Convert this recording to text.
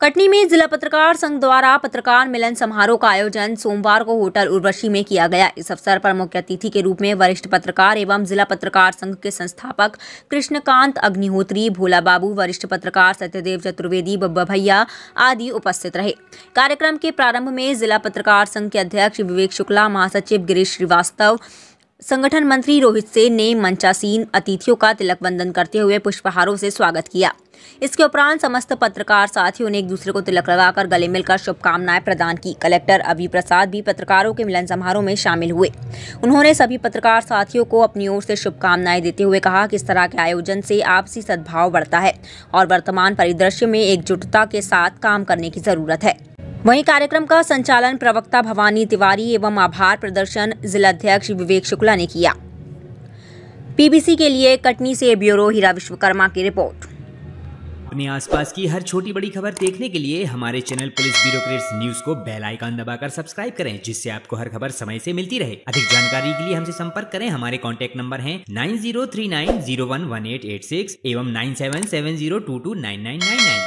कटनी में जिला पत्रकार संघ द्वारा पत्रकार मिलन समारोह का आयोजन सोमवार को होटल उर्वशी में किया गया इस अवसर पर मुख्य अतिथि के रूप में वरिष्ठ पत्रकार एवं जिला पत्रकार संघ के संस्थापक कृष्णकांत अग्निहोत्री भोला बाबू वरिष्ठ पत्रकार सत्यदेव चतुर्वेदी बब्बा भैया आदि उपस्थित रहे कार्यक्रम के प्रारंभ में जिला पत्रकार संघ के अध्यक्ष विवेक शुक्ला महासचिव गिरीश श्रीवास्तव संगठन मंत्री रोहित सेन ने मंचासीन अतिथियों का तिलक वंदन करते हुए पुष्पहारों से स्वागत किया इसके उपरांत समस्त पत्रकार साथियों ने एक दूसरे को तिलक लगाकर गले मिलकर शुभकामनाएं प्रदान की कलेक्टर अभि प्रसाद भी पत्रकारों के मिलन समारोह में शामिल हुए उन्होंने सभी पत्रकार साथियों को अपनी ओर से शुभकामनाएं देते हुए कहा कि इस तरह के आयोजन से आपसी सद्भाव बढ़ता है और वर्तमान परिदृश्य में एकजुटता के साथ काम करने की जरूरत है वहीं कार्यक्रम का संचालन प्रवक्ता भवानी तिवारी एवं आभार प्रदर्शन जिलाध्यक्ष विवेक शुक्ला ने किया पीबीसी के लिए कटनी से ब्यूरो हीरा विश्वकर्मा की रिपोर्ट अपने आसपास की हर छोटी बड़ी खबर देखने के लिए हमारे चैनल पुलिस ब्यूरो न्यूज को बेल आइकन दबाकर सब्सक्राइब करें जिससे आपको हर खबर समय से मिलती रहे अधिक जानकारी के लिए हमसे संपर्क करें हमारे कॉन्टैक्ट नंबर हैं nine zero three nine zero one one eight eight six एवं nine seven seven zero two two nine nine nine nine